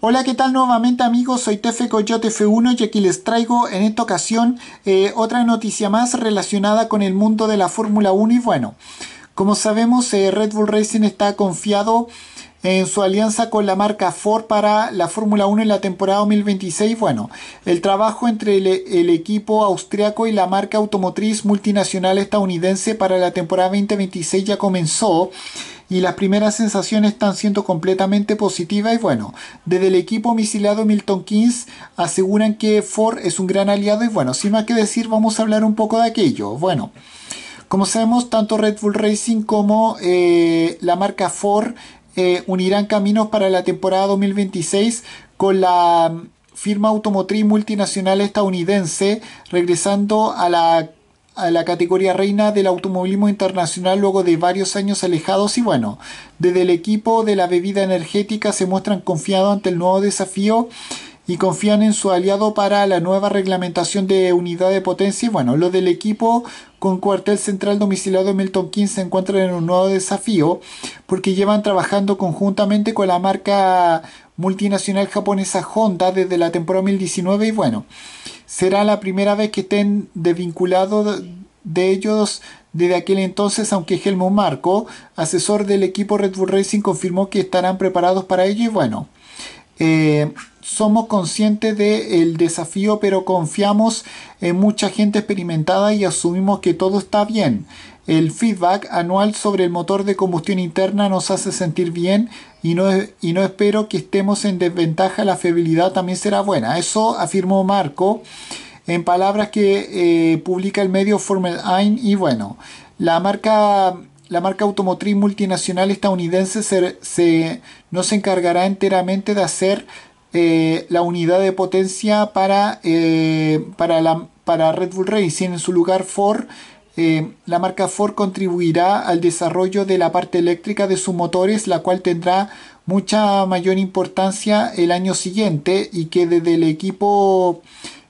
Hola, ¿qué tal nuevamente amigos? Soy Tefe Coyote F1 y aquí les traigo en esta ocasión eh, otra noticia más relacionada con el mundo de la Fórmula 1 y bueno, como sabemos eh, Red Bull Racing está confiado en su alianza con la marca Ford para la Fórmula 1 en la temporada 2026. Bueno, el trabajo entre el, el, equipo austriaco y la marca automotriz multinacional estadounidense para la temporada 2026 ya comenzó y las primeras sensaciones están siendo completamente positivas y bueno, desde el equipo misilado Milton Keynes aseguran que Ford es un gran aliado y bueno, sin más que decir vamos a hablar un poco de aquello. Bueno, como sabemos, tanto Red Bull Racing como eh, la marca Ford eh, unirán caminos para la temporada 2026 con la mm, firma automotriz multinacional estadounidense, regresando a la a la categoría reina del automovilismo internacional luego de varios años alejados y bueno, desde el equipo de la bebida energética se muestran confiados ante el nuevo desafío y confían en su aliado para la nueva reglamentación de unidad de potencia y bueno, los del equipo con cuartel central domiciliado en Milton Keynes se encuentran en un nuevo desafío porque llevan trabajando conjuntamente con la marca multinacional japonesa Honda desde la temporada 2019 y bueno, será la primera vez que estén desvinculados de ellos desde aquel entonces, aunque Helmut Marco, asesor del equipo Red Bull Racing, confirmó que estarán preparados para ello y bueno, eh, somos conscientes del desafío, pero confiamos en mucha gente experimentada y asumimos que todo está bien el feedback anual sobre el motor de combustión interna nos hace sentir bien y no, y no espero que estemos en desventaja, la fiabilidad también será buena. Eso afirmó Marco en palabras que eh, publica el medio Formel 1 y bueno, la marca la marca automotriz multinacional estadounidense no se encargará enteramente de hacer eh, la unidad de potencia para, eh, para, la, para Red Bull Racing. En su lugar, Ford eh, la marca Ford contribuirá al desarrollo de la parte eléctrica de sus motores, la cual tendrá mucha mayor importancia el año siguiente y que desde el equipo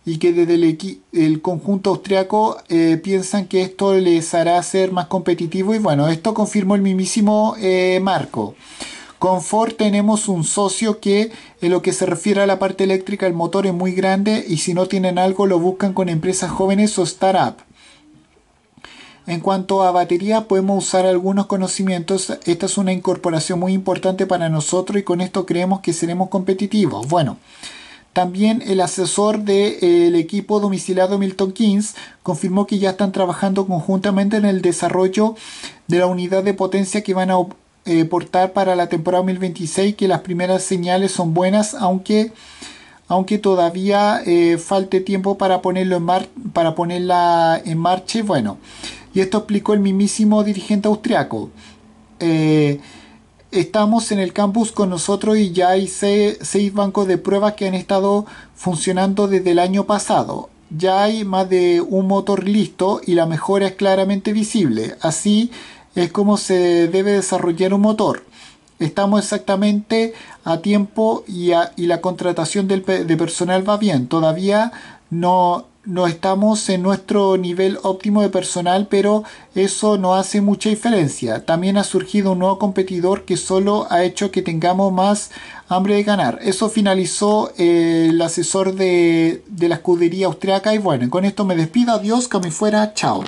y que desde el, el conjunto austriaco eh, piensan que esto les hará ser más competitivo y bueno, esto confirmó el mismísimo eh, Marco. Con Ford tenemos un socio que en lo que se refiere a la parte eléctrica el motor es muy grande y si no tienen algo lo buscan con empresas jóvenes o startups en cuanto a batería, podemos usar algunos conocimientos. Esta es una incorporación muy importante para nosotros y con esto creemos que seremos competitivos. Bueno, también el asesor del equipo domiciliado Milton Kings confirmó que ya están trabajando conjuntamente en el desarrollo de la unidad de potencia que van a eh, portar para la temporada 2026, que las primeras señales son buenas, aunque aunque todavía eh, falte tiempo para ponerlo en para ponerla en marcha. Bueno, y esto explicó el mismísimo dirigente austriaco. Eh, estamos en el campus con nosotros y ya hay seis, bancos de pruebas que han estado funcionando desde el año pasado. Ya hay más de un motor listo y la mejora es claramente visible. Así es como se debe desarrollar un motor. Estamos exactamente a tiempo y, la contratación de personal va bien. Todavía no, no estamos en nuestro nivel óptimo de personal, pero eso no hace mucha diferencia. También ha surgido un nuevo competidor que solo ha hecho que tengamos más hambre de ganar. Eso finalizó eh, el asesor de, la escudería austriaca y bueno, con esto me despido, adiós, que me fuera, chao.